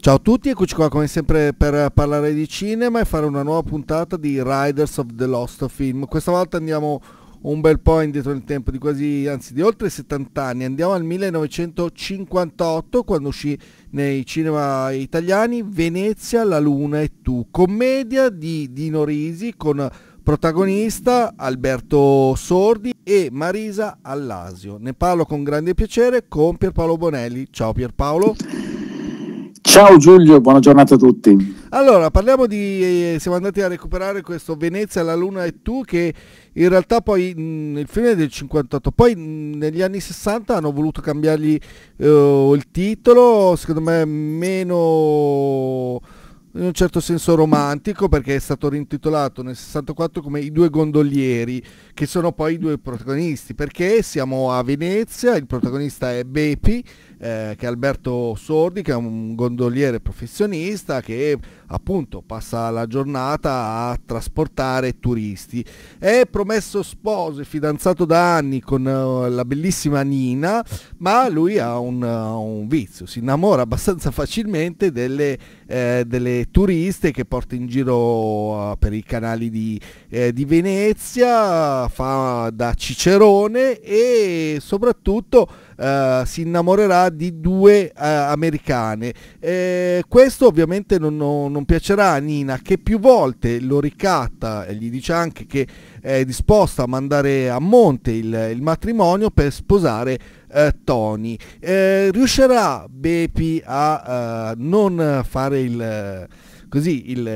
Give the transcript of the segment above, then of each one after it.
Ciao a tutti, eccoci qua come sempre per parlare di cinema e fare una nuova puntata di Riders of the Lost Film. Questa volta andiamo un bel po' indietro nel tempo, di quasi, anzi di oltre 70 anni. Andiamo al 1958 quando uscì nei cinema italiani Venezia, La Luna e Tu, commedia di Dino Risi con Protagonista Alberto Sordi e Marisa Allasio. Ne parlo con grande piacere con Pierpaolo Bonelli. Ciao Pierpaolo. Ciao Giulio, buona giornata a tutti. Allora, parliamo di... Eh, siamo andati a recuperare questo Venezia, la Luna e tu, che in realtà poi mh, il film del 58, poi mh, negli anni 60 hanno voluto cambiargli eh, il titolo, secondo me meno in un certo senso romantico perché è stato rintitolato nel 64 come I due gondolieri, che sono poi i due protagonisti, perché siamo a Venezia, il protagonista è Bepi, eh, che è Alberto Sordi, che è un gondoliere professionista che appunto passa la giornata a trasportare turisti. È promesso sposo e fidanzato da anni con uh, la bellissima Nina, ma lui ha un, uh, un vizio, si innamora abbastanza facilmente delle eh, delle turiste che porta in giro eh, per i canali di, eh, di Venezia, fa da Cicerone e soprattutto eh, si innamorerà di due eh, americane. Eh, questo ovviamente non, non, non, piacerà a Nina che più volte lo ricatta e gli dice anche che è disposta a mandare a monte il, il matrimonio per sposare eh, Tony. Eh, riuscirà Bepi a non fare il così il,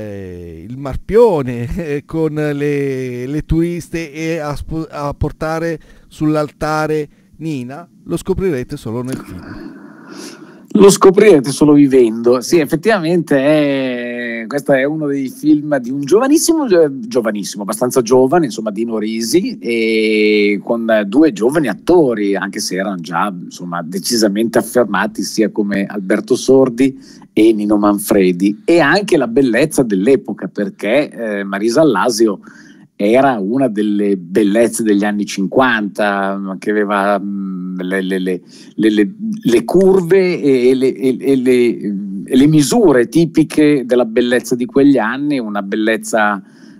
il marpione con le, le, turiste e a, a portare sull'altare Nina lo scoprirete solo nel film. Lo scoprirete solo vivendo. Sì, effettivamente è, questo è uno dei film di un giovanissimo, eh, giovanissimo, abbastanza giovane, insomma, Dino Risi, e con due giovani attori, anche se erano già insomma, decisamente affermati, sia come Alberto Sordi e Nino Manfredi, e anche la bellezza dell'epoca, perché eh, Marisa Allasio era una delle bellezze degli anni 50, mm, che aveva mm, le, le, le, le curve e, e, mm, e le, misure tipiche della bellezza di quegli anni, una bellezza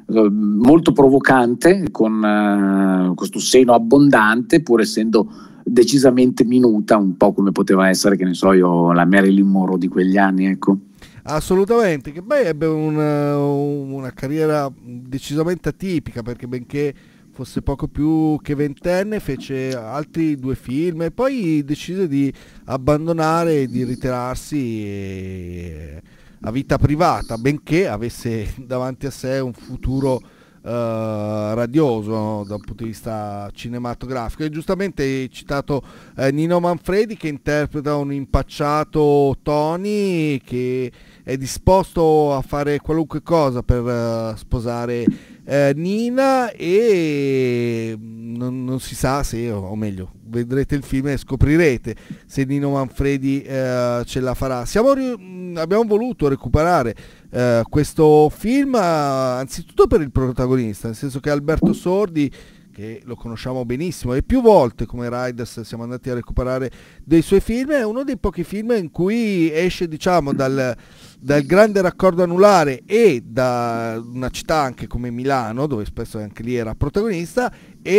eh, molto provocante, con eh, questo seno abbondante, pur essendo decisamente minuta, un po' come poteva essere, che ne so io, la Marilyn Monroe di quegli anni, ecco. Assolutamente, che beh ebbe una, eh, una carriera decisamente atipica perché benché fosse poco più che ventenne, fece altri due film e poi decise di abbandonare e di ritirarsi eh, a vita privata, benché avesse davanti a sé un futuro eh, radioso no? da un punto di vista cinematografico. E giustamente hai citato eh, Nino Manfredi che interpreta un impacciato Tony che è disposto a fare qualunque cosa per uh, sposare uh, Nina e mm, non, non, si sa se, o meglio, vedrete il film e scoprirete se Nino Manfredi uh, ce la farà. Siamo, mm, abbiamo voluto recuperare eh, questo film eh, anzitutto per il protagonista, nel senso che Alberto Sordi che lo conosciamo benissimo e più volte come Riders siamo andati a recuperare dei suoi film, è uno dei pochi film in cui esce diciamo dal, dal grande raccordo anulare e da una città anche come Milano, dove spesso anche lì era protagonista, e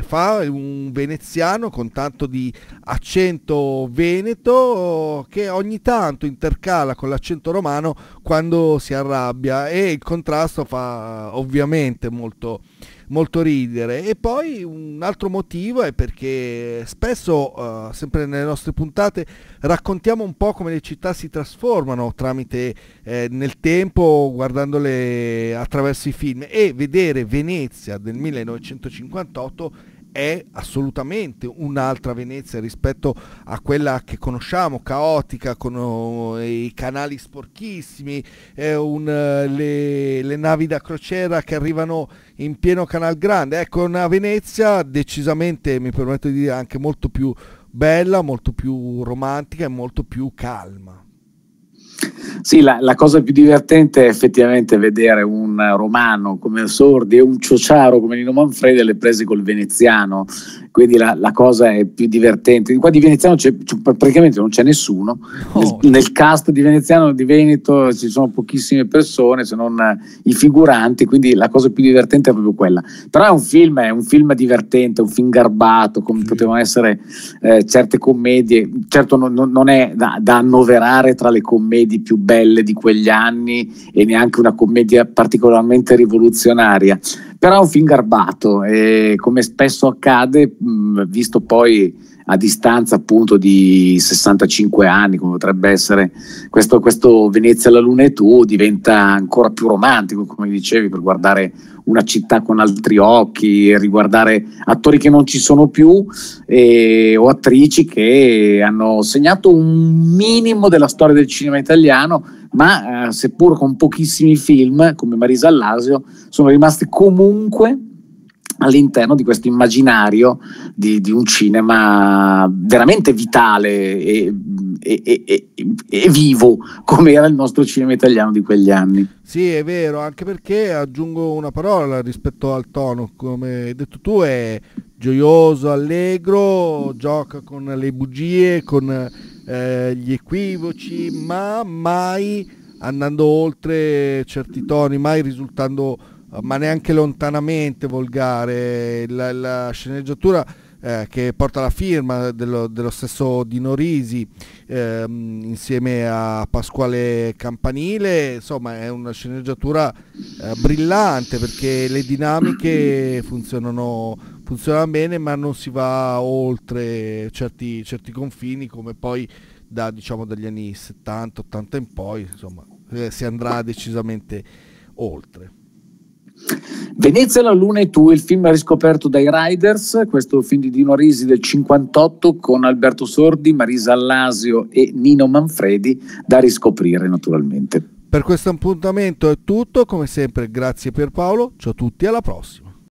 eh, fa un veneziano con tanto di accento veneto che ogni tanto intercala con l'accento romano quando si arrabbia e il contrasto fa ovviamente molto molto ridere. E poi un altro motivo è perché spesso, uh, sempre nelle nostre puntate, raccontiamo un po' come le città si trasformano tramite eh, nel tempo, guardandole attraverso i film. E vedere Venezia del 1958 è assolutamente un'altra Venezia rispetto a quella che conosciamo, caotica, con oh, i canali sporchissimi, eh, un, eh, le, le, navi da crociera che arrivano in pieno Canal Grande. Ecco, una Venezia decisamente, mi permetto di dire, anche molto più bella, molto più romantica e molto più calma. Sì, la, la, cosa più divertente è effettivamente vedere un romano come Sordi e un ciociaro come Nino Manfredi alle prese col veneziano quindi la, la, cosa è più divertente. Qua di Veneziano c'è, c'è, praticamente non c'è nessuno, oh. nel, nel, cast di Veneziano di Veneto ci sono pochissime persone se non eh, i figuranti, quindi la cosa più divertente è proprio quella. Però è un film, è un film divertente, un film garbato, come sì. potevano essere eh, certe commedie, certo non, non è da, da, annoverare tra le commedie più belle di quegli anni e neanche una commedia particolarmente rivoluzionaria, però è un film garbato e come spesso accade, visto poi a distanza appunto di 65 anni, come potrebbe essere questo, questo Venezia alla Luna e tu, diventa ancora più romantico, come dicevi, per guardare una città con altri occhi, riguardare attori che non ci sono più eh, o attrici che hanno segnato un minimo della storia del cinema italiano, ma eh, seppur con pochissimi film, come Marisa Allasio, sono rimasti comunque all'interno di questo immaginario di, di, un cinema veramente vitale e, e, e, e, vivo come era il nostro cinema italiano di quegli anni. Sì, è vero, anche perché aggiungo una parola rispetto al tono, come hai detto tu, è gioioso, allegro, gioca con le bugie, con eh, gli equivoci, ma mai andando oltre certi toni, mai risultando ma neanche lontanamente volgare. La, la sceneggiatura eh, che porta la firma dello, dello stesso Dino Risi ehm, insieme a Pasquale Campanile, insomma è una sceneggiatura eh, brillante perché le dinamiche funzionano, funzionano, bene ma non si va oltre certi, certi confini come poi da, diciamo, dagli anni 70-80 in poi insomma, eh, si andrà decisamente oltre. Venezia la luna e tu, il film riscoperto dai Riders, questo film di Dino Risi del 58 con Alberto Sordi, Marisa Allasio e Nino Manfredi, da riscoprire naturalmente. Per questo appuntamento è tutto, come sempre grazie Pierpaolo, ciao a tutti, alla prossima.